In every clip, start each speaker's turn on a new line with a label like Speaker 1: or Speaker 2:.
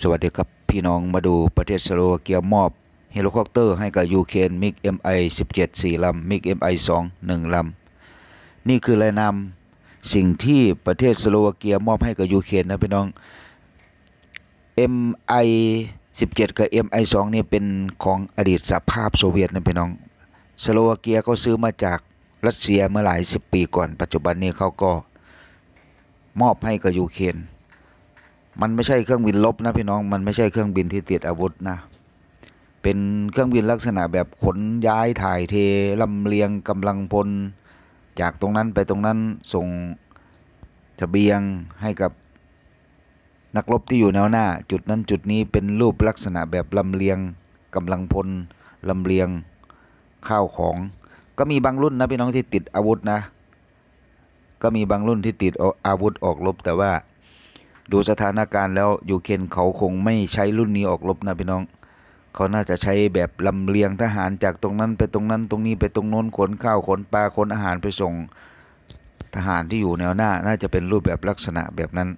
Speaker 1: สวัสดีครับพี่น้องมาดูประเทศสโลวาเกียมอบเฮลิคอปเตอร์ ให้กับยูเครนมิก MI 17 4ลำมิก MI 2 1ลำนี่คือรายนามสิ่งที่ประเทศสโลวาเกียมอบให้กับยูเครนนะพี่น้อง MI 17กับ MI 2นี่เป็นของอดีตสหภาพโซเวียตนะพี่น้อง สโลวาเกียเขาซื้อมาจากรัสเซียเมื่อหลาย10ปีก่อนปัจจุบันนี้เขาก็มอบให้กับยูเครนมันไม่ใช่เครื่องบินลบนะพี่น้อง มันไม่ใช่เครื่องบินที่ติดอาวุธนะ เป็นเครื่องบินลักษณะแบบขนย้ายถ่ายเทลำเลียงกำลังพลจากตรงนั้นไปตรงนั้นส่งทะเบียงให้กับนักรบที่อยู่แนวหน้า จุดนั้นจุดนี้เป็นรูปลักษณะแบบลำเลียงกำลังพลลำเลียง ข้าวของ ก็มีบางรุ่นนะพี่น้องที่ติดอาวุธนะก็มีบางรุ่นที่ติดอาวุธออกรบแต่ว่าดูสถานการณ์แล้ว ยูเครนเขาคงไม่ใช้รุ่นนี้ออกรบนะพี่น้อง เขาน่าจะใช้แบบลำเลียงทหารจากตรงนั้นไปตรงนั้นตรงนี้ไปตรงโน้นขนข้าวขนปลาขนอาหารไปส่ง ทหารที่อยู่แนวหน้าน่าจะเป็นรูปแบบลักษณะแบบนั้น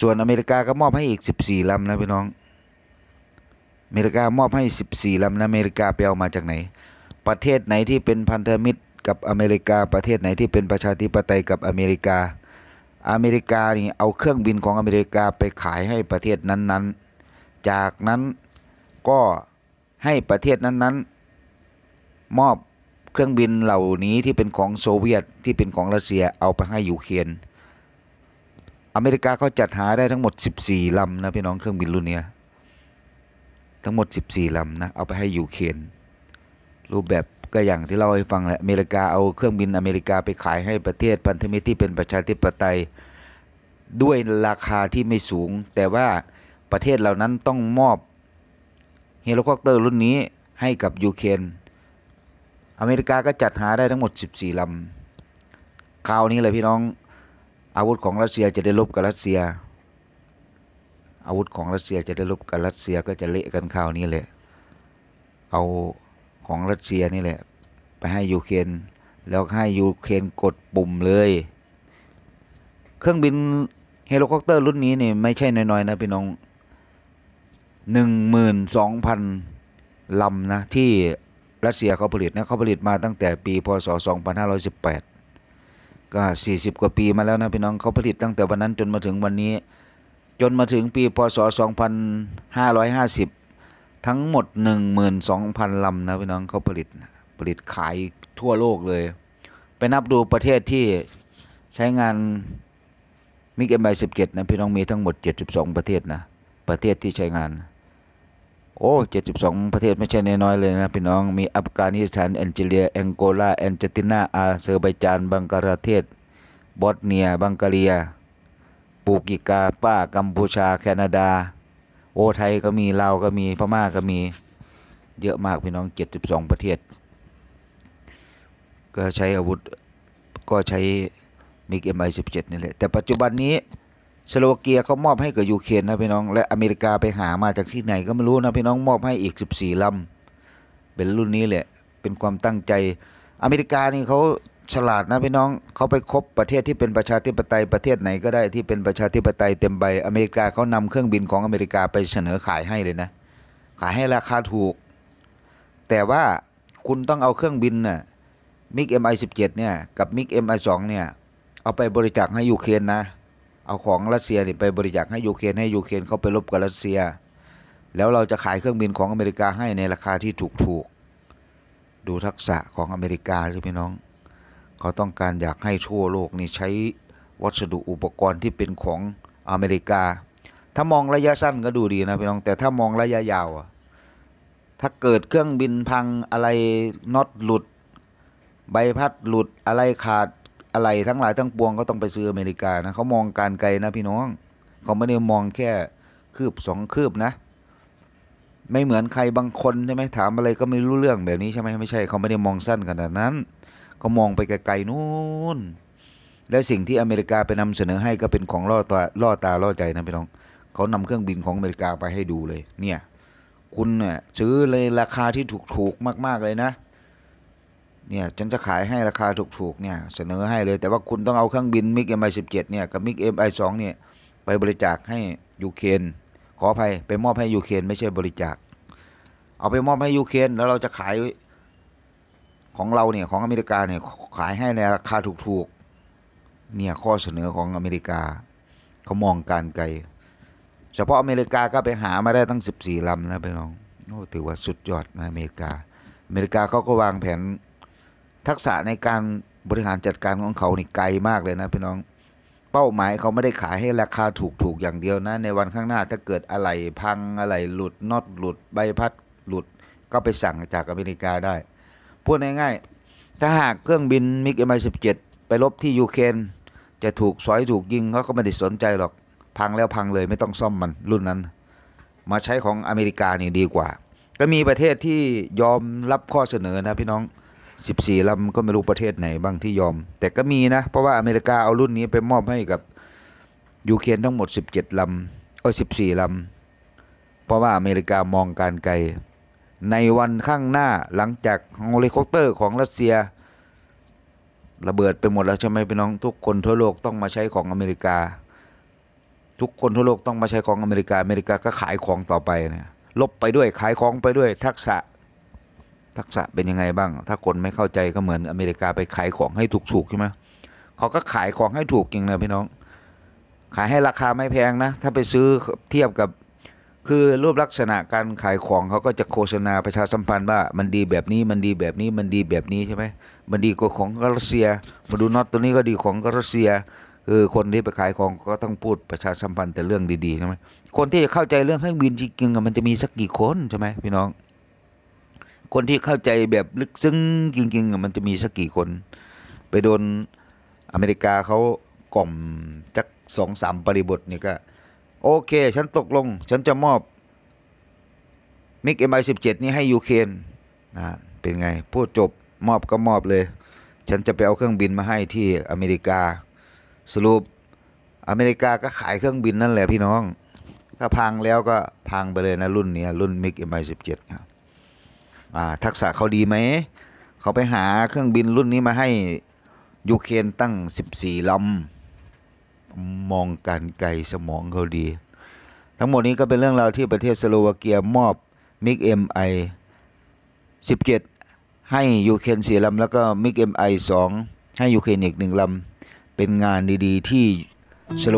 Speaker 1: ส่วนอเมริกาก็มอบให้อีก 14ลำนะพี่น้องอเมริกามอบให้ 14ลำนะอเมริกาไปเอามาจากไหน ประเทศไหนที่เป็นพันธมิตรกับอเมริกาประเทศไหนที่เป็นประชาธิปไตยกับอเมริกาอเมริกานี่เอาเครื่องบินของอเมริกาไปขายให้ประเทศนั้นๆ จากนั้นก็ให้ประเทศนั้นๆ มอบเครื่องบินเหล่านี้ที่เป็นของโซเวียตที่เป็นของรัสเซียเอาไปให้ยูเครนอเมริกาเขาจัดหาได้ทั้งหมด 14ลำนะพี่น้องเครื่องบินรุ่นนี้ทั้งหมด 14ลำนะเอาไปให้ยูเครนรูปแบบก็ อย่างที่เราให้ฟังแหละอเมริกาเอาเครื่องบินอเมริกาไปขายให้ประเทศ พันธมิตรที่เป็นประชาธิปไตยด้วยราคาที่ไม่สูง แต่ว่าประเทศเหล่านั้นต้องมอบ เฮลิคอปเตอร์รุ่นนี้ให้กับ ยูเครนอเมริกาก็จัดหาได้ทั้งหมด 14 ลำ คราวนี้เลยพี่น้อง อาวุธของรัสเซียจะได้ลบกับรัสเซีย อาวุธของรัสเซียจะได้ลบกับรัสเซียก็จะเละกันคราวนี้เลยเอาของรัสเซียนี่แหละ ไปให้ยูเครนแล้วให้ยูเครนกดปุ่มเลย เครื่องบินเฮลิคอปเตอร์รุ่นนี้นี่ไม่ใช่น้อยๆ นะพี่น้องหนึ่งหมื่นสองพันลำนะที่รัสเซียเขาผลิตนะเขาผลิตมาตั้งแต่ปี พศ 2518 ก็ 40 กว่าปีมาแล้วนะพี่น้องเขาผลิตตั้งแต่วันนั้น จนมาถึงวันนี้จนมาถึงปีพศ 2550ทั้งหมด 12,000 ลำนะพี่น้องเขาผลิตผลิตขายทั่วโลกเลย ไปนับดูประเทศที่ใช้งานมิกเอ็มไอสิบเจ็ดนะพี่น้องมีทั้งหมด 72 ประเทศนะ ประเทศที่ใช้งานโอ้72 ประเทศไม่ใช่น้อยเลยนะพี่น้องมีอัฟกานิสถานแอนจเลียแองโกลาแอนเจตินาอาเซอร์ไบจานบังกลาเทศบอสเนียบังกาเลีย ปูกิกาป้ากัมพูชาแคนาดาโอไทย ก็มี ลาว ก็มีพม่าก็มี เยอะมากพี่น้อง 72 ประเทศ ก็ใช้อาวุธก็ใช้มิกเอ็มไอสิบเจ็ดนี่แหละแต่ปัจจุบันนี้สโลวาเกียเขามอบให้กับยูเครนนะพี่น้องและอเมริกาไปหามาจากที่ไหนก็ไม่รู้นะ พี่น้องมอบให้อีก 14 ลำ เป็นรุ่นนี้แหละเป็นความตั้งใจอเมริกานี่เขาฉลาดนะพี่น้องเขาไปคบประเทศที่เป็นประชาธิปไตยประเทศไหนก็ได้ที่เป็นประชาธิปไตยเต็มใบอเมริกาเขานำเครื่องบินของอเมริกาไปเสนอขายให้เลยนะขายให้ราคาถูก แต่ว่าคุณต้องเอาเครื่องบินน่ะมิกเอ็มไอสิบเจ็ดเนี่ยกับมิกเอ็มไอสองเนี่ยเอาไปบริจาคให้ยูเครนนะเอาของรัสเซียไปบริจาคให้ยูเครนให้ยูเครนเขาไปรบกับรัสเซีย แล้วเราจะขายเครื่องบินของอเมริกาให้ในราคาที่ถูกๆ ดูทักษะของอเมริกาใช่ไหมน้องเขาต้องการอยากให้ทั่วโลกนี่ใช้วัสดุอุปกรณ์ที่เป็นของอเมริกา ถ้ามองระยะสั้นก็ดูดีนะพี่น้อง แต่ถ้ามองระยะยาวอะถ้าเกิดเครื่องบินพังอะไรน็อตหลุด ใบพัดหลุดอะไรขาดอะไรทั้งหลายทั้งปวงก็ต้องไปซื้ออเมริกานะ เขามองการไกลนะพี่น้อง เขาไม่ได้มองแค่คืบสองคืบนะ ไม่เหมือนใครบางคนใช่ไหม ถามอะไรก็ไม่รู้เรื่องแบบนี้ใช่ไหมไม่ใช่ เขาไม่ได้มองสั้นขนาดนั้นก็มองไปไกลๆนู่น และสิ่งที่อเมริกาไปนำเสนอให้ก็เป็นของ ล่อตา ล่อตาล่อใจนะพี่น้อง เขานำเครื่องบินของ อเมริกาไปให้ดูเลย เนี่ย คุณเนี่ยซื้อเลยราคาที่ถูกๆ มากๆเลยนะ เนี่ยฉันจะขายให้ราคาถูกๆเนี่ยเสนอให้เลย แต่ว่าคุณ ต้อง เอาเครื่องบินมิกเอ็มไอสิบเจ็ดเนี่ยกับมิกเอ็มไอสองเนี่ยไปบริจาคให้ยูเครนขออภัยไปมอบให้ยูเครนไม่ใช่บริจาค เอาไปมอบให้ยูเครนแล้วเราจะขายของเราเนี่ยของอเมริกาเนี่ยขายให้ในราคาถูกๆเนี่ยข้อเสนอของอเมริกาเขามองการไกลเฉพาะอเมริกาก็ไปหามาได้ตั้ง 14ลำนะพี่น้องโอ้ถือว่าสุดยอดนะอเมริกาอเมริกาเขาก็วางแผนทักษะในการบริหารจัดการของเขานี่ไกลมากเลยนะพี่น้องเป้าหมายเขาไม่ได้ขายให้ราคาถูกๆอย่างเดียวนะในวันข้างหน้าถ้าเกิดอะไรพังอะไรหลุดน็อตหลุด ใบพัดหลุดก็ไปสั่งจากอเมริกาได้พูดง่ายๆ ถ้าหากเครื่องบินมิกเอ็มไอสิบเจ็ดไปลบที่ยูเครนจะถูกสอยถูกยิงเขาก็ไม่ได้สนใจหรอกพังแล้วพังเลย ไม่ต้องซ่อมมันรุ่นนั้น มาใช้ของอเมริกานี่ดีกว่า ก็มีประเทศที่ยอมรับข้อเสนอนะพี่น้อง 14 ลำก็ไม่รู้ประเทศไหนบ้างที่ยอม แต่ก็มีนะ เพราะว่าอเมริกาเอารุ่นนี้ไปมอบให้กับยูเครนทั้งหมด 17ลำเออ14 ลำ เพราะว่าอเมริกามองการไกลในวันข้างหน้าหลังจากเฮลิคอปเตอร์ของรัสเซีย ระเบิดไปหมดแล้วใช่ไหมพี่น้อง ทุกคนทั่วโลกต้องมาใช้ของอเมริกา ทุกคนทั่วโลกต้องมาใช้ของอเมริกาอเมริกาก็ขายของต่อไปนะลบไปด้วยขายของไปด้วย ทักษะทักษะเป็นยังไงบ้างถ้าคนไม่เข้าใจก็เหมือนอเมริกาไปขายของให้ถูกๆใช่ไหมเขาก็ขายของให้ถูกจริงนะพี่น้อง ขายให้ราคาไม่แพงนะถ้าไปซื้อเทียบกับคือรูปลักษณะการขายของเขาก็จะโฆษณาประชาสัมพันธ์ว่า มันดีแบบนี้มันดีแบบนี้มันดีแบบนี้ใช่ไหมมันดีกว่าของรัสเซียมาดูน็อตตัวนี้ก็ดีของรัสเซียคือคนที่ไปขายของก็ต้องพูดประชาสัมพันธ์แต่เรื่องดีๆใช่ไหมคนที่จะเข้าใจเรื่องเครื่องบินจริงๆมันจะมีสักกี่คนใช่ไหมพี่น้อง คนที่เข้าใจแบบลึกซึ้งจริงๆมันจะมีสักกี่คน ไปโดนอเมริกาเขากล่อมจักสองสามปริบทนี่ก็โอเค ฉันตกลงฉันจะมอบมิกเอ็มไอสิบเจ็ดนี้ให้ยูเครนนะเป็นไงพูดจบมอบก็มอบเลย ฉันจะ ไป เอา เครื่องบินมาให้ที่อเมริกา สรุปอเมริกาก็ขายเครื่องบินนั่นแหละพี่น้องถ้าพังแล้วก็พังไปเลยนะรุ่นนี้รุ่นมิกเอ็มไอสิบเจ็ดครับทักษะเขาดีไหมเขาไปหาเครื่องบินรุ่นนี้มาให้ยูเครนตั้ง 14ลำมองการไกลสมองเขาดีทั้งหมดนี้ก็เป็นเรื่องราวที่ประเทศสโลวาเกียมอบมิกเอ็มไอ17 ให้ยูเครนสี่ลำ แล้วก็มิกเอ็มไอสองให้ยูเครนอีกหนึ่งลำ เป็นงานดี ๆ ที่สโล